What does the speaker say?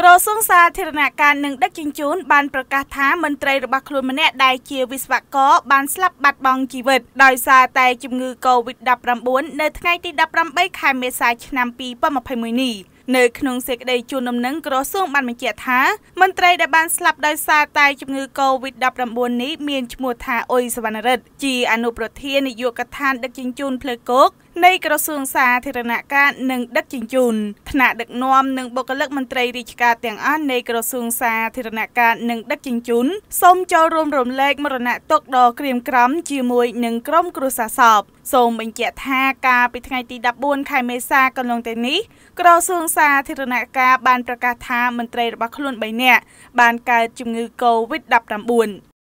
ក្រសួងសាធារណការនិងដឹកជញ្ជូន បានប្រកាសថាមន្ត្រីរបស់ខ្លួនម្នាក់ដែលជាវិស្វករបានស្លាប់បាត់បង់ជីវិតដោយសារតែជំងឺ Covid-19 នៅថ្ងៃទី18ខែមេសាឆ្នាំ2021នេះ។នៅក្នុងសេចក្តីជូនដំណឹងក្រសួងបានបញ្ជាក់ថាមន្ត្រីដែលបានស្លាប់ដោយសារតែជំងឺ Covid-19 នេះមានឈ្មោះថាអ៊ុយសវណ្ណរិទ្ធជាអនុប្រធាននាយកដ្ឋានដឹកជញ្ជូនភ្លើគោកនៃក្រសួងសាធារណការនិងដឹកជញ្ជូនថ្នាក់ដឹកនាំនិងបុគ្គលិកមន្ត្រីរាជការទាំងអស់នៃក្រសួងសាធារណការនិងដឹកជញ្ជូនសូមចូលរួមរំលែកមរណទុក្ខដ៏ក្រៀមក្រំជាមួយនឹងក្រុមគ្រួសារសពសូមបញ្ជាក់ថាកាលពីថ្ងៃទី14ខែមេសាកន្លងទៅនេះ ក្រសួងសាធារណការបានប្រកាសថាមន្ត្រីរបស់ខ្លួន3នាក់បានកើតជំងឺ Covid-19